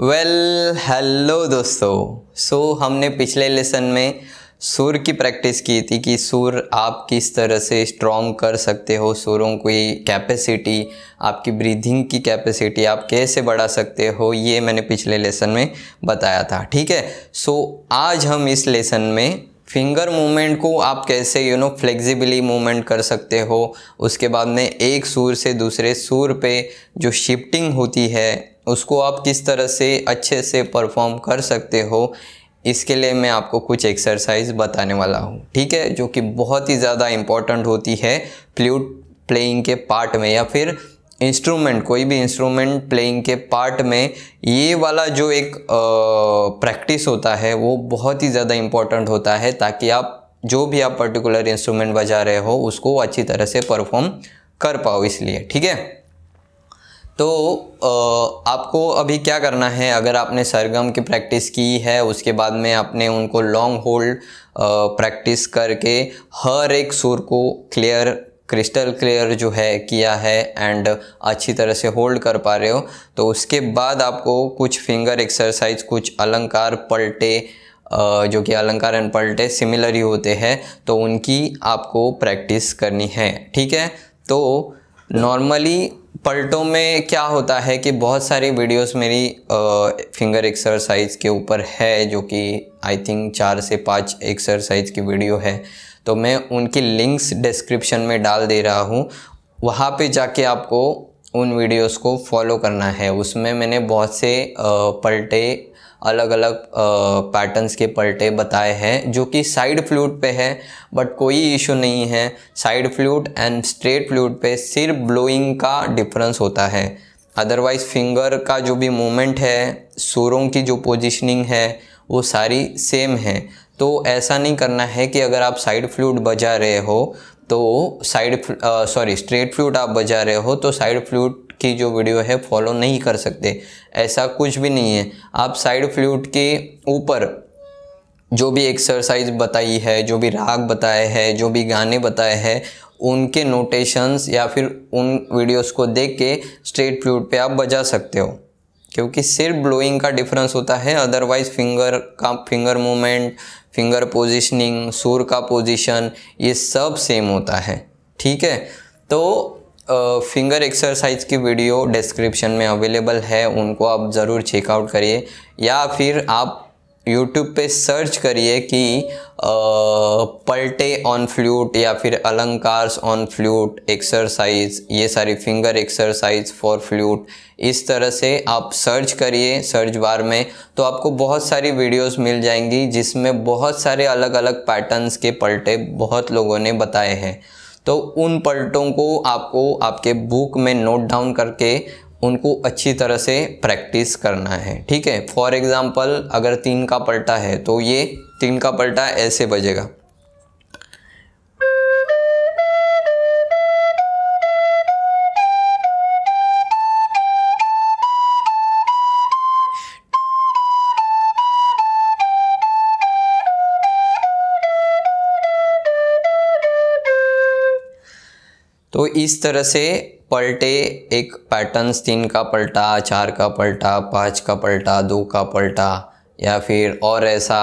well hello दोस्तों सो हमने पिछले लेसन में सुर की प्रैक्टिस की थी कि सुर आप किस तरह से स्ट्रॉन्ग कर सकते हो सुरों की कैपेसिटी आपकी ब्रीथिंग की कैपेसिटी आप कैसे बढ़ा सकते हो ये मैंने पिछले लेसन में बताया था ठीक है सो so, आज हम इस लेसन में फिंगर मूवमेंट को आप कैसे यू नो फ्लेक्सिबली मूवमेंट कर सकते हो उसके बाद में एक सुर से दूसरे सुर पे जो शिफ्टिंग होती है उसको आप किस तरह से अच्छे से परफॉर्म कर सकते हो इसके लिए मैं आपको कुछ एक्सरसाइज बताने वाला हूँ ठीक है जो कि बहुत ही ज़्यादा इम्पॉर्टेंट होती है फ्लूट प्लेइंग के पार्ट में या फिर इंस्ट्रूमेंट कोई भी इंस्ट्रूमेंट प्लेइंग के पार्ट में ये वाला जो एक प्रैक्टिस होता है वो बहुत ही ज़्यादा इम्पॉर्टेंट होता है ताकि आप जो भी आप पर्टिकुलर इंस्ट्रूमेंट बजा रहे हो उसको अच्छी तरह से परफॉर्म कर पाओ इसलिए ठीक है तो आपको अभी क्या करना है अगर आपने सरगम की प्रैक्टिस की है उसके बाद में आपने उनको लॉन्ग होल्ड प्रैक्टिस करके हर एक सुर को क्लियर क्रिस्टल क्लियर जो है किया है एंड अच्छी तरह से होल्ड कर पा रहे हो तो उसके बाद आपको कुछ फिंगर एक्सरसाइज कुछ अलंकार पलटे जो कि अलंकार एंड पलटे सिमिलर ही होते हैं तो उनकी आपको प्रैक्टिस करनी है ठीक है तो नॉर्मली पलटों में क्या होता है कि बहुत सारी वीडियोस मेरी फिंगर एक्सरसाइज के ऊपर है जो कि आई थिंक चार से पाँच एक्सरसाइज की वीडियो है तो मैं उनकी लिंक्स डिस्क्रिप्शन में डाल दे रहा हूँ वहाँ पे जाके आपको उन वीडियोस को फॉलो करना है उसमें मैंने बहुत से पलटे अलग अलग पैटर्न्स के पलटे बताए हैं जो कि साइड फ्लूट पे है बट कोई इशू नहीं है side flute and straight flute पे सिर्फ ब्लोइंग का डिफरेंस होता है अदरवाइज़ फिंगर का जो भी मूवमेंट है सुरों की जो पोजिशनिंग है वो सारी सेम है तो ऐसा नहीं करना है कि अगर आप साइड फ्लूट बजा रहे हो तो साइड सॉरी स्ट्रेट फ्लूट आप बजा रहे हो तो साइड फ्लूट की जो वीडियो है फॉलो नहीं कर सकते ऐसा कुछ भी नहीं है आप साइड फ्लूट के ऊपर जो भी एक्सरसाइज बताई है जो भी राग बताए हैं जो भी गाने बताए हैं उनके नोटेशंस या फिर उन वीडियोस को देख के स्ट्रेट फ्लूट पे आप बजा सकते हो क्योंकि सिर्फ ब्लोइंग का डिफरेंस होता है अदरवाइज़ फिंगर का फिंगर मूवमेंट फिंगर पोजिशनिंग सुर का पोजिशन ये सब सेम होता है ठीक है तो फिंगर एक्सरसाइज की वीडियो डिस्क्रिप्शन में अवेलेबल है उनको आप ज़रूर चेकआउट करिए या फिर आप यूट्यूब पे सर्च करिए कि पलटे ऑन फ्लूट या फिर अलंकार्स ऑन फ्लूट एक्सरसाइज ये सारी फिंगर एक्सरसाइज फॉर फ्लूट इस तरह से आप सर्च करिए सर्च बार में तो आपको बहुत सारी वीडियोस मिल जाएंगी जिसमें बहुत सारे अलग अलग पैटर्न्स के पलटे बहुत लोगों ने बताए हैं तो उन पलटों को आपको आपके बुक में नोट डाउन करके उनको अच्छी तरह से प्रैक्टिस करना है ठीक है फॉर एग्ज़ाम्पल अगर तीन का पलटा है तो ये तीन का पलटा ऐसे बजेगा तो इस तरह से पलटे एक पैटर्न्स तीन का पलटा चार का पलटा पाँच का पलटा दो का पलटा या फिर और ऐसा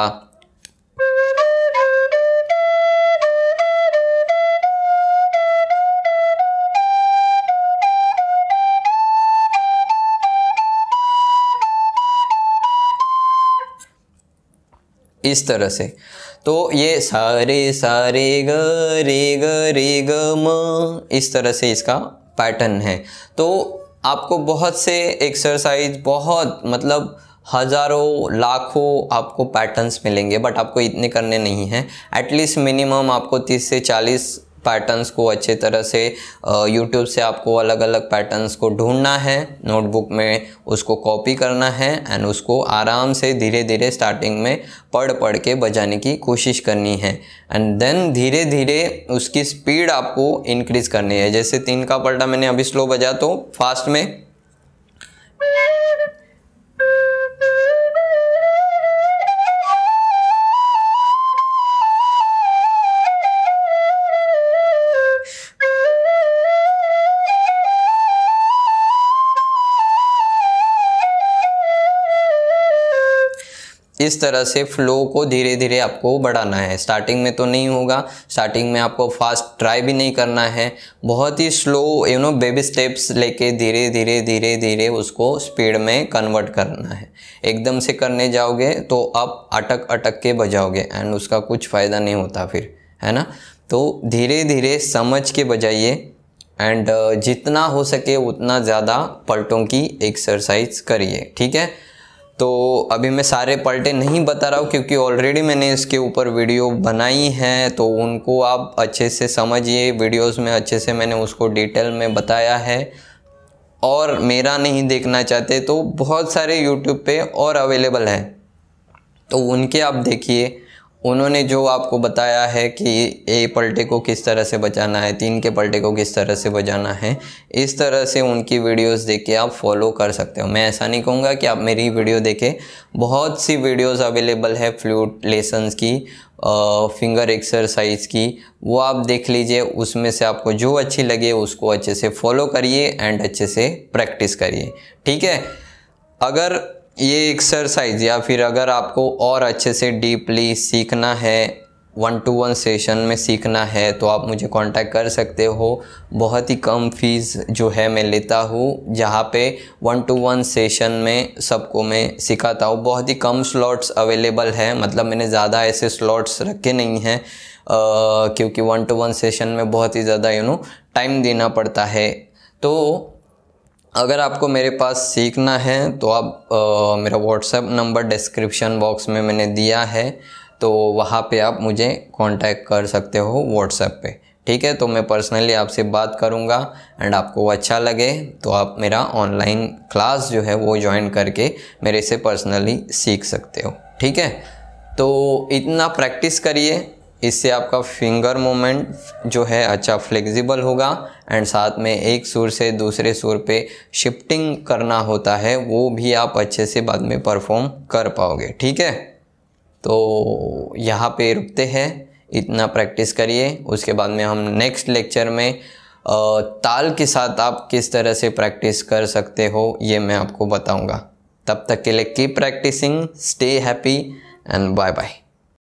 इस तरह से तो ये सारे सारे ग रे ग रे ग म इस तरह से इसका पैटर्न है तो आपको बहुत से एक्सरसाइज बहुत मतलब हज़ारों लाखों आपको पैटर्न्स मिलेंगे बट आपको इतने करने नहीं हैं एटलीस्ट मिनिमम आपको 30 से पैटर्न्स को अच्छे तरह से यूट्यूब से आपको अलग अलग पैटर्न्स को ढूंढना है नोटबुक में उसको कॉपी करना है एंड उसको आराम से धीरे धीरे स्टार्टिंग में पढ़ पढ़ के बजाने की कोशिश करनी है एंड देन धीरे धीरे उसकी स्पीड आपको इंक्रीज़ करनी है जैसे तीन का पलटा मैंने अभी स्लो बजा तो फास्ट में इस तरह से फ्लो को धीरे धीरे आपको बढ़ाना है स्टार्टिंग में तो नहीं होगा स्टार्टिंग में आपको फास्ट ट्राई भी नहीं करना है बहुत ही slow you know baby steps लेके धीरे धीरे धीरे धीरे उसको स्पीड में कन्वर्ट करना है एकदम से करने जाओगे तो आप अटक अटक के बजाओगे एंड उसका कुछ फ़ायदा नहीं होता फिर है ना तो धीरे धीरे समझ के बजाइए एंड uh, जितना हो सके उतना ज़्यादा पलटों की एक्सरसाइज करिए ठीक है तो अभी मैं सारे पलटे नहीं बता रहा हूँ क्योंकि ऑलरेडी मैंने इसके ऊपर वीडियो बनाई है तो उनको आप अच्छे से समझिए वीडियोस में अच्छे से मैंने उसको डिटेल में बताया है और मेरा नहीं देखना चाहते तो बहुत सारे यूट्यूब पे और अवेलेबल हैं तो उनके आप देखिए उन्होंने जो आपको बताया है कि ए पलटे को किस तरह से बचाना है तीन के पलटे को किस तरह से बचाना है इस तरह से उनकी वीडियोस देख के आप फॉलो कर सकते हो मैं ऐसा नहीं कहूँगा कि आप मेरी वीडियो देखें बहुत सी वीडियोस अवेलेबल है फ्लूट लेसन्स की फिंगर एक्सरसाइज की वो आप देख लीजिए उसमें से आपको जो अच्छी लगे उसको अच्छे से फॉलो करिए एंड अच्छे से प्रैक्टिस करिए ठीक है अगर ये एक्सरसाइज या फिर अगर आपको और अच्छे से डीपली सीखना है वन टू वन सेशन में सीखना है तो आप मुझे कांटेक्ट कर सकते हो बहुत ही कम फीस जो है मैं लेता हूँ जहाँ पे वन टू वन सेशन में सबको मैं सिखाता हूँ बहुत ही कम स्लॉट्स अवेलेबल है मतलब मैंने ज़्यादा ऐसे स्लॉट्स रखे नहीं हैं क्योंकि वन टू वन सेशन में बहुत ही ज़्यादा यू नो टाइम देना पड़ता है तो अगर आपको मेरे पास सीखना है तो आप आ, मेरा व्हाट्सएप नंबर डिस्क्रिप्शन बॉक्स में मैंने दिया है तो वहाँ पे आप मुझे कांटेक्ट कर सकते हो व्हाट्सएप पे ठीक है तो मैं पर्सनली आपसे बात करूँगा एंड आपको वो अच्छा लगे तो आप मेरा ऑनलाइन क्लास जो है वो ज्वाइन करके मेरे से पर्सनली सीख सकते हो ठीक है तो इतना प्रैक्टिस करिए इससे आपका फिंगर मूवमेंट जो है अच्छा फ्लेक्सिबल होगा एंड साथ में एक सुर से दूसरे सुर पे शिफ्टिंग करना होता है वो भी आप अच्छे से बाद में परफॉर्म कर पाओगे ठीक है तो यहाँ पे रुकते हैं इतना प्रैक्टिस करिए उसके बाद में हम नेक्स्ट लेक्चर में ताल के साथ आप किस तरह से प्रैक्टिस कर सकते हो ये मैं आपको बताऊँगा तब तक के लिए keep practising stay happy and bye bye